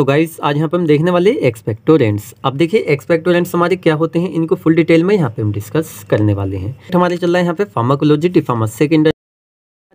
तो गाइस आज यहाँ पे हम देखने वाले एक्सपेक्टोरेंट्स अब देखिए एक्सपेक्टोरेंट्स हमारे क्या होते हैं इनको फुल डिटेल में यहाँ पे हम डिस्कस करने वाले हैं हमारे चल रहा है यहाँ पे फार्माकोलॉजी डिफार्मा सेकेंडरी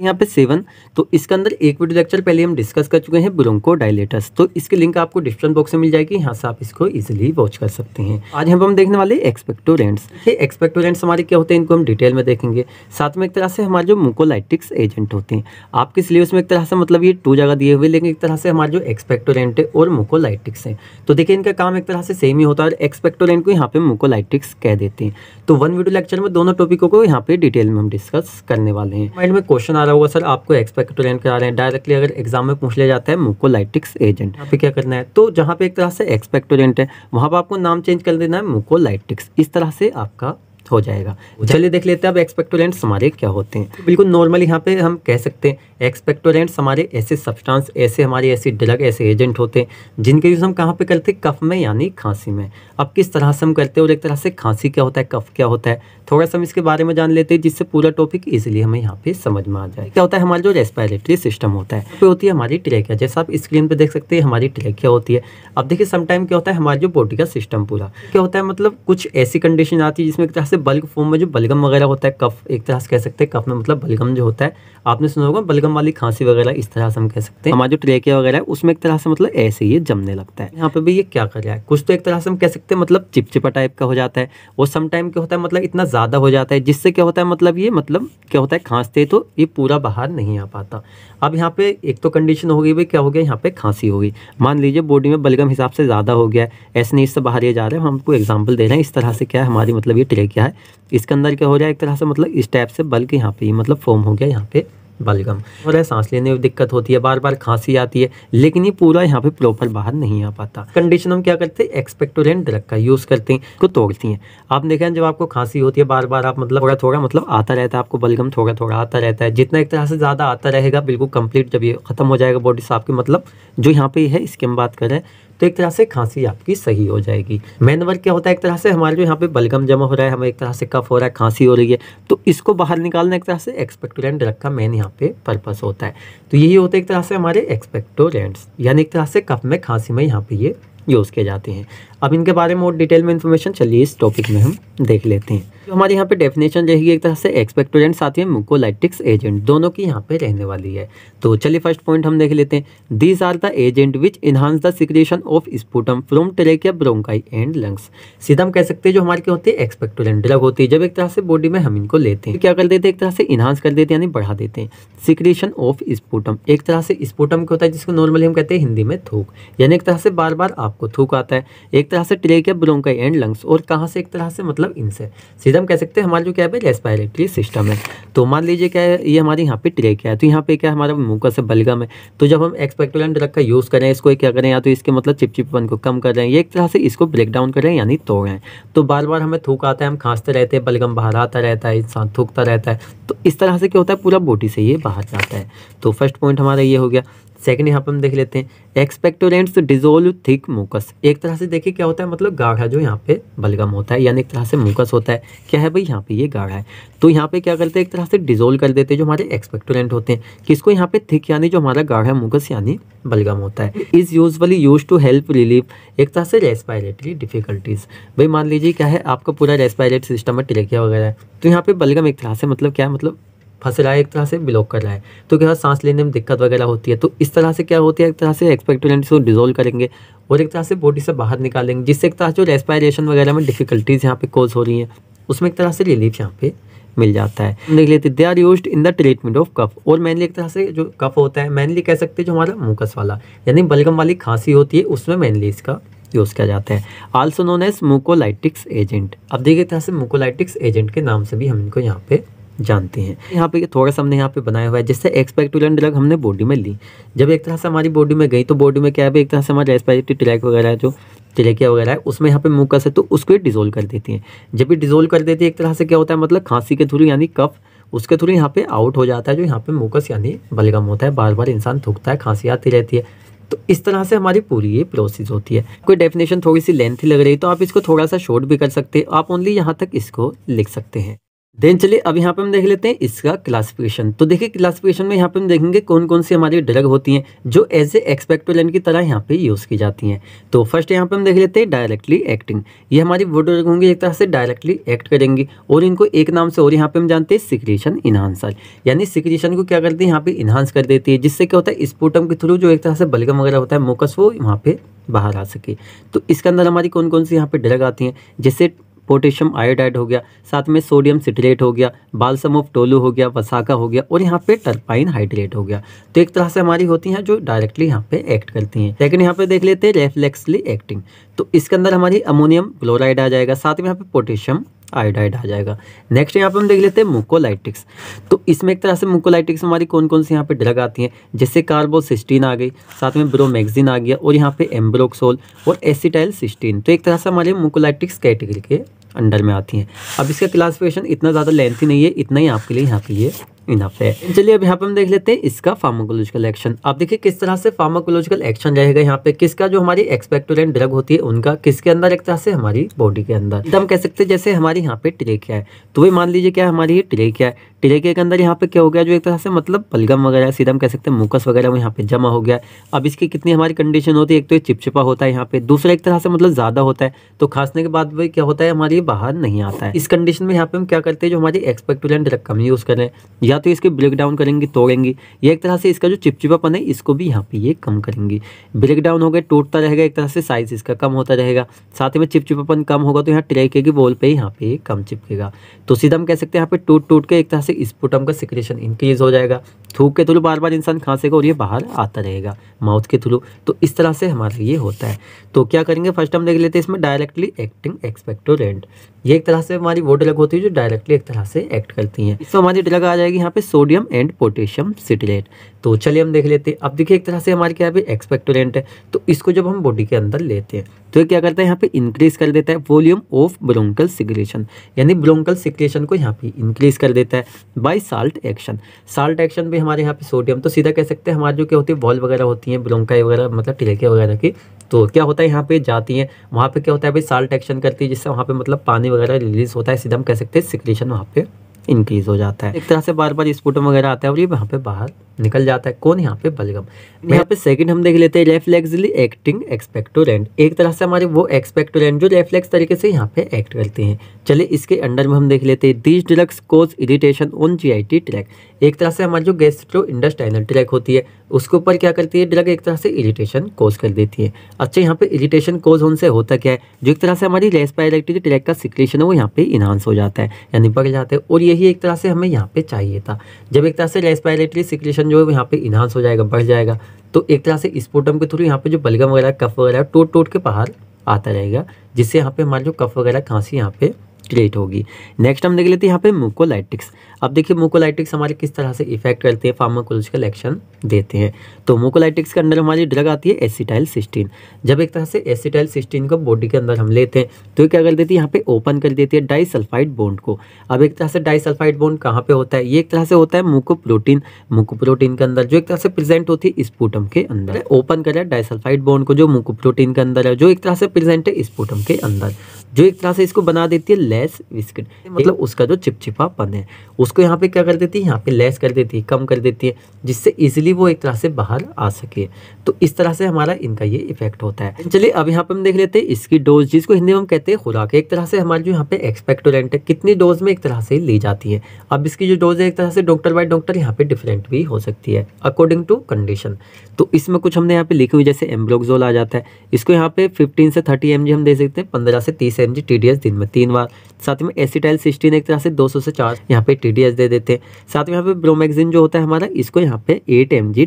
यहाँ पे सेवन तो इसके अंदर एक वीडियो लेक्चर पहले हम डिस्कस कर चुके हैं ब्रोंको डायलेटस तो इसके लिंक आपको डिस्क्रिप्शन बॉक्स में मिल जाएगी यहाँ से आप इसको इजीली वॉच कर सकते हैं आज यहाँ हम देखने वाले एक्सपेक्टोरेंट्स ये एक्सपेक्टोरेंट्स हमारे क्या होते हैं इनको हम डिटेल में देखेंगे साथ में एक तरह से हमारे जो मुकोलाइटिक्स एजेंट होते हैं आपके सिलेबस में एक तरह से मतलब ये टू जगह दिए हुए लेकिन एक तरह से हमारे जो एक्सपेक्टोरेंट है और मुकोलाइटिक्स है तो देखिए इनका काम एक तरह से सेम ही होता है और एक्सपेक्टोरेंट को यहाँ पे मुकोलाइटिक्स कह देते हैं तो वन वीडियो लेक्चर में दोनों टॉपिकों को यहाँ पे डिटेल में हम डिस्कस करने वाले हैं माइंड में क्वेश्चन आ रहा करा हुआ सर आपको एक्सपेक्टोरेंट करा रहे हैं डायरेक्टली अगर एग्जाम में पूछ लिया जाता है मुकोलाइटिक्स एजेंट यहाँ पे क्या करना है तो जहाँ पे एक तरह से एक्सपेक्टोरेंट है वहाँ पर आपको नाम चेंज कर देना है मुकोलाइटिक्स इस तरह से आपका हो जाएगा चलिए देख लेते हैं अब एक्सपेक्टोरेंट्स हमारे क्या होते हैं तो बिल्कुल नॉर्मली यहाँ पे हम कह सकते हैं एक्सपेक्टोरेंट्स हमारे ऐसे सब्सटेंस ऐसे हमारे ऐसे ड्रग ऐसे एजेंट होते हैं जिनके यूज़ हम कहाँ पे करते हैं कफ में यानी खांसी में अब किस तरह से हम करते हैं और एक तरह से खांसी क्या होता है कफ क्या होता है थोड़ा सा हम इसके बारे में जान लेते हैं जिससे पूरा टॉपिक ईजिली हमें यहाँ पे समझ में आ जाए क्या होता है हमारा जो रेस्पायरेटरी सिस्टम होता है वो होती है हमारी ट्रेकिया जैसा आप स्क्रीन पर देख सकते हैं हमारी ट्रेकिया होती है अब देखिए समटाइम क्या होता है हमारी जो बॉडी का सिस्टम पूरा क्या होता है मतलब कुछ ऐसी कंडीशन आती है जिसमें से बल्क फॉर्म में जो बलगम वगैरह होता है कफ एक तरह से कह सकते हैं कफ में मतलब बलगम जो होता है आपने सुना होगा बलगम वाली खांसी वगैरह इस तरह से हम कह सकते हैं हमारा जो ट्रेकिया वगैरह है उसमें एक तरह से मतलब ऐसे ही जमने लगता है यहाँ पे भी ये क्या कर रहा है कुछ तो एक तरह से हम कह सकते हैं मतलब चिपचिपा टाइप का हो जाता है और समटाइम क्या होता है मतलब इतना ज़्यादा हो जाता है जिससे क्या होता है मतलब ये मतलब क्या होता है खांसते तो ये पूरा बाहर नहीं आ पाता अब यहाँ पे एक तो कंडीशन होगी भाई क्या हो गया यहाँ पे खांसी होगी मान लीजिए बॉडी में बलगम हिसाब से ज़्यादा हो गया ऐसे नहीं इससे बाहर ये जा रहे हैं हम आपको एग्जाम्पल दे रहे हैं इस तरह से क्या है हमारी मतलब ये ट्रेकिया क्या है इसके अंदर क्या हो जाए एक तरह से मतलब इस टाइप से बल्कि यहाँ पे ये मतलब फॉर्म हो गया यहाँ पे बलगम और है सांस लेने में दिक्कत होती है बार बार खांसी आती है लेकिन ये पूरा यहाँ पे प्रॉपर बाहर नहीं आ पाता कंडीशन हम क्या करते हैं एक्सपेक्टोरेंट ड्रग का यूज़ करते हैं को तोड़ती हैं आप देखें जब आपको खांसी होती है बार बार आप मतलब थोड़ा थोड़ा मतलब आता रहता है आपको बलगम थोड़ा थोड़ा आता रहता है जितना एक तरह से ज़्यादा आता रहेगा बिल्कुल कंप्लीट जब ये खत्म हो जाएगा बॉडी साफ आपकी मतलब जो यहाँ पे है इसकी हम बात करें तो एक तरह से खांसी आपकी सही हो जाएगी मेन वर्क क्या होता है एक तरह से हमारे जो यहाँ पे बलगम जमा हो रहा है हमें एक तरह से कफ हो रहा है खांसी हो रही है तो इसको बाहर निकालना एक तरह से एक्सपेक्टोरेंट ड्रग का मेन यहाँ पे पर्पस होता है तो यही होता है एक तरह से हमारे एक्सपेक्टोरेंट्स यानी एक तरह से कफ में खांसी में यहाँ पे ये यूज़ किए जाते हैं अब इनके बारे में और डिटेल में इन्फॉर्मेशन चलिए इस टॉपिक में हम देख लेते हैं जो तो हमारे यहाँ पे डेफिनेशन रहेगी एक तरह से एक्सपेक्टोरेंट साथ ही मुकोलाइटिक्स एजेंट दोनों की यहाँ पे रहने वाली है तो चलिए फर्स्ट पॉइंट हम देख लेते हैं these are the agent which enhance the secretion of sputum from trachea bronchi and lungs सीधा हम कह सकते हैं जो हमारे क्या होती है एक्सपेक्टोरेंट ड्रग होती है जब एक तरह से बॉडी में हम इनको लेते हैं तो क्या कर देते हैं एक तरह से इन्हांस कर देते हैं यानी बढ़ा देते हैं सिक्रिएशन ऑफ स्पूटम एक तरह से स्पूटम क्या होता है जिसको नॉर्मली हम कहते हैं हिंदी में थूक यानी एक तरह से बार बार आपको थूक आता है एक तरह से ट्रेकिया ब्रोंकाई एंड लंग्स और कहाँ से एक तरह से मतलब इनसे जिसे हम कह सकते हैं हमारा जो क्या है रेस्पायरेटरी सिस्टम है तो मान लीजिए क्या है ये हमारे यहाँ पे ट्रेक है तो यहाँ पे क्या हमारा मुकस है बलगम है तो जब हम एक्सपेक्टोलेंट ड्रग का यूज़ करें इसको क्या करें या तो इसके मतलब चिपचिपन को कम कर रहे हैं ये एक तरह से इसको ब्रेक डाउन करें यानी तोड़ रहे हैं तो बार बार हमें थूक आता है हम खांसते रहते हैं बलगम बाहर आता रहता है इंसान थूकता रहता है तो इस तरह से क्या होता है पूरा बॉडी से ये बाहर जाता है तो फर्स्ट पॉइंट हमारा ये हो गया सेकंड यहाँ पर हम देख लेते हैं एक्सपेक्टोरेंट्स डिजोल्व थिक मूकस एक तरह से देखिए क्या होता है मतलब गाढ़ा जो यहाँ पे बलगम होता है यानी एक तरह से मुकस होता है क्या है भाई यहाँ पे ये गाढ़ा है तो यहाँ पे क्या करते हैं एक तरह से डिजोल्व कर देते हैं जो हमारे एक्सपेक्टोरेंट होते हैं किसको यहाँ पे थिक यानी जो हमारा गाढ़ा मूकस यानी बलगम होता है is usually use to help relieve एक तरह से रेस्पायरेटरी डिफिकल्टीज़ भाई मान लीजिए क्या है आपका पूरा रेस्पायरेटरी सिस्टम है टिलेकिया वगैरह तो यहाँ पे बलगम एक तरह से मतलब क्या है मतलब फंस रहा है एक तरह से ब्लॉक कर रहा है तो क्या सांस लेने में दिक्कत वगैरह होती है तो इस तरह से क्या होती है एक तरह से एक्सपेक्टोरेंट को डिजोल्व करेंगे और एक तरह से बॉडी से बाहर निकालेंगे जिससे एक तरह जो रेस्पायरेशन वगैरह में डिफिकल्टीज़ यहाँ पे कॉज हो रही हैं उसमें एक तरह से रिलीफ यहाँ पे मिल जाता है देख लेते they are use in the treatment of cough और मेनली एक तरह से जो कफ होता है मेनली कह सकते हैं जो हमारा मुकस वाला यानी बलगम वाली खांसी होती है उसमें मेनली इसका यूज़ किया जाता है also known as mucolytics agent अब देखिए तरह से मूकोलाइटिक्स एजेंट के नाम से भी हम इनको यहाँ पे जानते हैं यहाँ पे थोड़ा सा हमने यहाँ पे बनाया हुआ है जिससे एक्सपेक्टुलेंट ड्रग हमने बॉडी में ली जब एक तरह से हमारी बॉडी में गई तो बॉडी में क्या है एक तरह से हमारे रेस्पायरेटरी ट्रैक वगैरह जो चिलेकिया वगैरह है उसमें यहाँ पे मुकस है तो उसको डिजोल्व कर देती हैं जब भी डिजोल्व कर देती है एक तरह से क्या होता है मतलब खांसी के थ्रू यानी कफ उसके थ्रू यहाँ पे आउट हो जाता है जो यहाँ पे मुकस यानी बलगम होता है बार बार इंसान थूकता है खांसी आती रहती है तो इस तरह से हमारी पूरी ये प्रोसेस होती है कोई डेफिनेशन थोड़ी सी लेंथ लग रही है तो आप इसको थोड़ा सा शॉर्ट भी कर सकते हैं आप ओनली यहाँ तक इसको लिख सकते हैं देन चलिए अब यहाँ पे हम देख लेते हैं इसका क्लासिफिकेशन तो देखिए क्लासिफिकेशन में यहाँ पे हम देखेंगे कौन कौन सी हमारी ड्रग होती हैं जो एज ए एक्सपेक्टोरेंट की तरह यहाँ पे यूज़ की जाती हैं तो फर्स्ट यहाँ पे हम देख लेते हैं डायरेक्टली एक्टिंग ये हमारी वो ड्रग होंगी एक तरह से डायरेक्टली एक्ट करेंगी और इनको एक नाम से और यहाँ पर हम जानते हैं सिक्रीशन इन्हांसर यानी सिक्रीशन को क्या करती है यहाँ पर इन्हांस कर देती है जिससे क्या होता है स्पोटम के थ्रू जो एक तरह से बलगम वगैरह होता है मोकस वो वहाँ पर बाहर आ सके तो इसके अंदर हमारी कौन कौन सी यहाँ पे ड्रग आती हैं जैसे पोटेशियम आयोडाइड हो गया साथ में सोडियम सिट्रेट हो गया बालसम ऑफ टोलू हो गया वसाका हो गया और यहाँ पे टर्पाइन हाइड्रेट हो गया तो एक तरह से हमारी होती हैं जो डायरेक्टली यहाँ पे एक्ट करती हैं लेकिन यहाँ पे देख लेते हैं रेफ्लेक्सली एक्टिंग तो इसके अंदर हमारी अमोनियम क्लोराइड आ जाएगा साथ में यहाँ पे पोटेशियम आयोडाइड आ जाएगा नेक्स्ट यहाँ पे हम देख लेते हैं मुकोलाइटिक्स तो इसमें एक तरह से मुकोलाइटिक्स हमारी कौन कौन सी यहाँ पे ड्रग आती हैं जैसे कार्बोसिस्टीन आ गई साथ में ब्रोमैगजीन आ गया और यहाँ पे एम्ब्रोक्सोल और एसिटाइल सिस्टीन तो एक तरह से हमारे मुकोलाइटिक्स कैटेगरी के अंडर में आती हैं अब इसका क्लासिफिकेशन इतना ज़्यादा लेंथी नहीं है इतना ही आपके लिए यहाँ पे ये इनफ है चलिए अब यहाँ पे हम देख लेते हैं इसका फार्माकोलॉजिकल एक्शन आप देखिए किस तरह से फार्माकोलॉजिकल एक्शन रहेगा यहाँ पे किसका जो हमारी एक्सपेक्टोरेंट ड्रग होती है उनका किसके अंदर एक तरह से हमारी बॉडी के अंदर तो हम कह सकते हैं जैसे हमारी यहाँ पे ट्रेकिया है तो वही मान लीजिए क्या हमारी ये ट्रेकिया है ट्रेकिया के अंदर यहाँ पे क्या हो गया जो एक तरह से मतलब बलगम वगैरह सीधा कह सकते हैं मुकस वगैरह वो यहाँ पे जमा हो गया अब इसकी कितनी हमारी कंडीशन होती है एक तो ये चिपचिपा होता है यहाँ पे दूसरा एक तरह से मतलब ज़्यादा होता है तो खांसने के बाद वही क्या होता है हमारी बाहर नहीं आता है इस कंडीशन में यहाँ पे हम क्या करते हैं जो हमारी एक्सपेक्टोरेंट ड्रग कम यूज़ करें या तो इसके ब्रेक डाउन करेंगी तोड़ेंगी या एक तरह से इसका जो चिपचिपापन है इसको भी यहाँ पे ये कम करेंगी ब्रेक डाउन हो गया टूटता रहेगा एक तरह से साइज इसका कम होता रहेगा साथ ही में चिपचिपापन कम होगा तो यहाँ ट्रेके की बॉल पे यहाँ पे कम चिपकेगा तो सीधा हम कह सकते हैं यहाँ पे टूट टूट के एक तरह से स्पुटम का सिक्रेशन इंक्रीज हो जाएगा थूक के थ्रू बार बार इंसान खांसेगा और ये बाहर आता रहेगा माउथ के थ्रू तो इस तरह से हमारा ये होता है तो क्या करेंगे फर्स्ट हम देख लेते हैं इसमें डायरेक्टली एक्टिंग एक्सपेक्टोरेंट ये एक तरह से हमारी वो ड्रग होती है जो डायरेक्टली एक तरह से एक्ट करती है इसमें तो हमारी ड्रग आ जाएगी यहाँ पे सोडियम एंड पोटेशियम सिटरेट तो चलिए हम देख लेते हैं अब देखिए एक तरह से हमारे क्या पे एक्सपेक्टोरेंट है तो इसको जब हम बॉडी के अंदर लेते हैं तो ये क्या करता है यहाँ पे इंक्रीज कर देता है वॉल्यूम ऑफ ब्रोंकल सिक्रेशन यानी ब्रोंकल सिक्रेशन को यहाँ पे इंक्रीज कर देता है by salt action salt action भी हमारे यहाँ पे सोडियम तो सीधा कह सकते हैं हमारे जो क्या होती है वॉल वगैरह होती है ब्रोंकाई वगैरह मतलब टिलके वगैरह की तो क्या होता है यहाँ पे जाती है वहाँ पे क्या होता है भाई साल्ट एक्शन करती है जिससे वहाँ पे मतलब पानी वगैरह रिलीज होता है सीधा हम कह सकते हैं सिक्रेशन वहाँ पे इंक्रीज हो जाता है एक तरह से बार बार स्पूटम वगैरह आता है और ये वहाँ पे बाहर निकल जाता है कौन यहाँ पे बलगम यहाँ पे सेकंड हम देख लेते हैं रेफ्लेक्सली एक्टिंग एक्सपेक्टोरेंट एक तरह से हमारे वो एक्सपेक्टोरेंट जो रेफ्लेक्स तरीके से यहाँ पे एक्ट करते हैं चलिए इसके अंडर में हम देख लेते हैं these drugs cause irritation on G I tract एक तरह से हमारी जो गैस्ट्रो इंडस्टाइनल ट्रैक होती है उसके ऊपर क्या करती है ड्रग एक तरह से इरिटेशन कोज कर देती है अच्छा यहाँ पे इरिटेशन कोज होने से होता क्या है जो एक तरह से हमारी रेस्पायरेटरी ट्रैक का सिक्रेशन है वो यहाँ पे इन्हांस हो जाता है यानी बढ़ जाता है और यही एक तरह से हमें यहाँ पे चाहिए था जब एक तरह से रेस्पायरेटरी सिक्रेशन जो है यहाँ पे इन्हांस हो जाएगा बढ़ जाएगा तो एक तरह से स्पोटम के थ्रू यहाँ पे जो बलगम वगैरह कफ वगैरह टोट टोट के बाहर आता रहेगा जिससे यहाँ पे हमारे जो कफ वगैरह खांसी यहाँ पे क्रिएट होगी नेक्स्ट हम देख लेते हैं यहाँ पे मुकोलाइटिक्स अब देखिए मुकोलाइटिक्स हमारे किस तरह से इफेक्ट करते हैं फार्माकोलॉजिकल एक्शन देते हैं तो मुकोलाइटिक्स के अंदर हमारी ड्रग आती है एसिटाइल सिस्टीन जब एक तरह से एसिटाइल सिस्टीन को बॉडी के अंदर हम लेते हैं तो क्या कर देती है यहाँ पे ओपन कर देती है डाइसल्फाइड बोन्ड को अब एक तरह से डाइसल्फाइड बॉन्ड कहाँ पर होता है ये एक तरह से होता है मुको प्रोटीन के अंदर जो एक तरह से प्रेजेंट होती है स्पूटम के अंदर ओपन कर रहा है डाइसल्फाइड बॉन्ड को जो मुकोप्रोटीन के अंदर है जो एक तरह से प्रेजेंट है स्पूटम के अंदर जो एक तरह से इसको बना देती है लेस मतलब विस्किट मतलब उसका जो चिपचिपापन है उसको यहाँ पे क्या कर देती है यहाँ पे लेस कर देती है कम कर देती है जिससे इजीली वो एक तरह से बाहर आ सके तो इस तरह से हमारा इनका ये इफेक्ट होता है चलिए अब यहाँ पे हम देख लेते हैं इसकी डोज जिसको हिंदी में हम कहते हैं खुराक एक तरह से हमारे जो यहाँ पे एक्सपेक्टोरेंट है कितनी डोज में एक तरह से ली जाती है अब इसकी जो डोज है एक तरह से डॉक्टर बाय डॉक्टर यहाँ पे डिफरेंट भी हो सकती है अकॉर्डिंग टू कंडीशन तो इसमें कुछ हमने यहाँ पे लिखी हुई जैसे एम्ब्रोक्जोल आ जाता है इसको यहाँ पे फिफ्टीन से थर्टी एम हम दे सकते हैं पंद्रह से तीस एम दिन में तीन बार साथ में एसिटाइल सिस्टीन एक तरह से 200 से चार यहाँ पे टी दे देते हैं साथ में यहाँ पे ब्रोमैगजीन जो होता है हमारा इसको यहाँ पे एट एम जी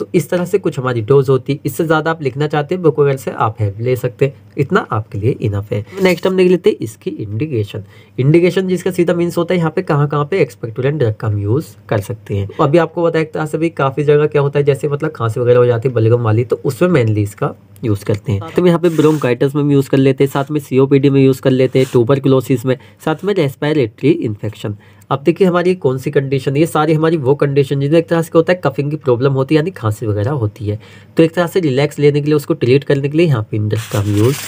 तो इस तरह से कुछ हमारी डोज होती है इससे ज़्यादा आप लिखना चाहते हैं बुक वगैरह से आप है ले सकते हैं इतना आपके लिए इनफ है नेक्स्ट हम देख लेते हैं इसकी इंडिकेशन इंडिकेशन जिसका सीधा मीन्स होता है यहाँ पे कहाँ कहाँ पे एक्सपेक्टोरेंट ड्रग का हम यूज कर सकते हैं तो अभी आपको बताया एक तरह से भी काफी जगह क्या होता है जैसे मतलब खांसी वगैरह हो जाती है बलगम वाली तो उसमें मेनली इसका यूज़ करते हैं तो यहाँ पे ब्रोमकाइटस में यूज़ कर लेते हैं साथ में सीओपीडी में यूज़ कर लेते हैं क्लोसिस में साथ में रेस्पायरेटरी इन्फेक्शन अब देखिए हमारी कौन सी कंडीशन ये सारी हमारी वो कंडीशन जिसमें एक तरह से होता है कफिंग की प्रॉब्लम होती है यानी खांसी वगैरह होती है तो एक तरह से रिलैक्स लेने के लिए उसको ट्रीट करने के लिए यहाँ पे इंडस्ट का हम यूज़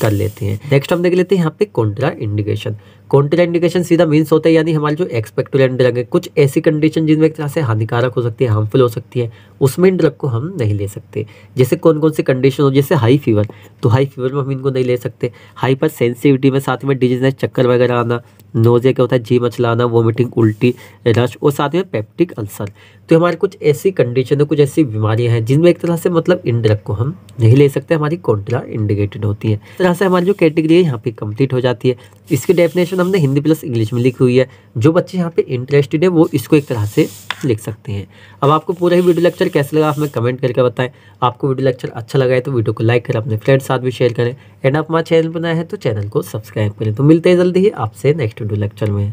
कर लेते हैं नेक्स्ट हम देख लेते हैं यहाँ पे कॉन्ट्रा इंडिकेशन कॉन्ट्रा इंडिकेशन सीधा मीन्स होता है यानी हमारे जो एक्सपेक्टोरेंट ड्रग है कुछ ऐसी कंडीशन जिनमें एक तरह से हानिकारक हो सकती है हार्मफुल हो सकती है उसमें इन ड्रग को हम नहीं ले सकते जैसे कौन कौन सी कंडीशन हो जैसे हाई फीवर तो हाई फीवर में हम इनको नहीं ले सकते हाइपर सेंसिटिविटी में साथ में डिजीजनेस चक्कर वगैरह आना नोजे क्या होता है जी मचलाना वोमिटिंग उल्टी रश और साथ में पेप्टिक अल्सर तो हमारे कुछ ऐसी कंडीशन है कुछ ऐसी बीमारियां हैं जिनमें एक तरह से मतलब इन ड्रग को हम नहीं ले सकते हमारी कॉन्ट्रा इंडिकेटेड होती है तरह से हमारी जो कैटेगरी है यहाँ पे कंप्लीट हो जाती है इसकी डेफिनेशन हमने हिंदी प्लस इंग्लिश में लिखी हुई है जो बच्चे यहाँ पे इंटरेस्टेड है वो इसको एक तरह से लिख सकते हैं अब आपको पूरा ही वीडियो लेक्चर कैसे लगा आप हमें कमेंट करके बताएं आपको वीडियो लेक्चर अच्छा लगा है तो वीडियो को लाइक करें अपने फ्रेंड साथ भी शेयर करें एंड आप हमारा चैनल बनाए हैं तो चैनल को सब्सक्राइब करें तो मिलते हैं जल्दी ही आपसे नेक्स्ट वीडियो लेक्चर में